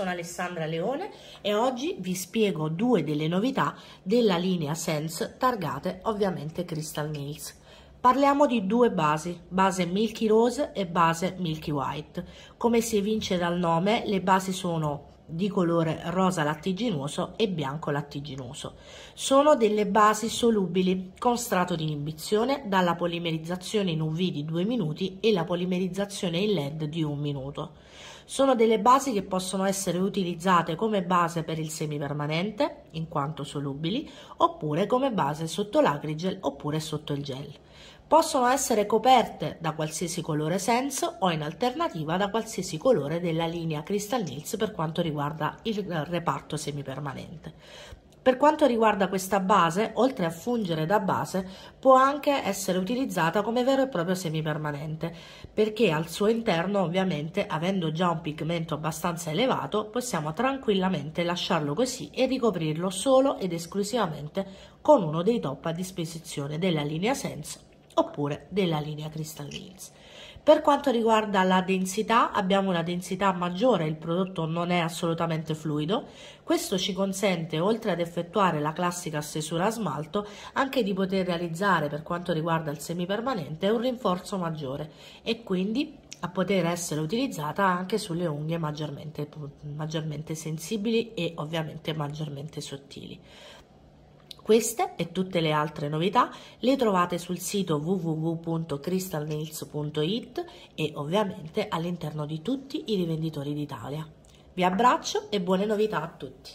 sono Alessandra Leone e oggi vi spiego due delle novità della linea Sense targate ovviamente Crystal Nails. Parliamo di due basi, base Milky Rose e base Milky White. Come si evince dal nome, le basi sono di colore rosa lattiginoso e bianco lattiginoso. Sono delle basi solubili con strato di inibizione dalla polimerizzazione in UV di 2 minuti e la polimerizzazione in LED di 1 minuto. Sono delle basi che possono essere utilizzate come base per il semipermanente, in quanto solubili, oppure come base sotto l'acrigel oppure sotto il gel possono essere coperte da qualsiasi colore senso o in alternativa da qualsiasi colore della linea Crystal Nils per quanto riguarda il reparto semipermanente. Per quanto riguarda questa base, oltre a fungere da base, può anche essere utilizzata come vero e proprio semipermanente, perché al suo interno, ovviamente, avendo già un pigmento abbastanza elevato, possiamo tranquillamente lasciarlo così e ricoprirlo solo ed esclusivamente con uno dei top a disposizione della linea Sense oppure della linea Crystal Mills. Per quanto riguarda la densità, abbiamo una densità maggiore, il prodotto non è assolutamente fluido. Questo ci consente, oltre ad effettuare la classica stesura a smalto, anche di poter realizzare, per quanto riguarda il semipermanente, un rinforzo maggiore e quindi a poter essere utilizzata anche sulle unghie maggiormente, maggiormente sensibili e ovviamente maggiormente sottili. Queste e tutte le altre novità le trovate sul sito www.crystalnails.it e ovviamente all'interno di tutti i rivenditori d'Italia. Vi abbraccio e buone novità a tutti!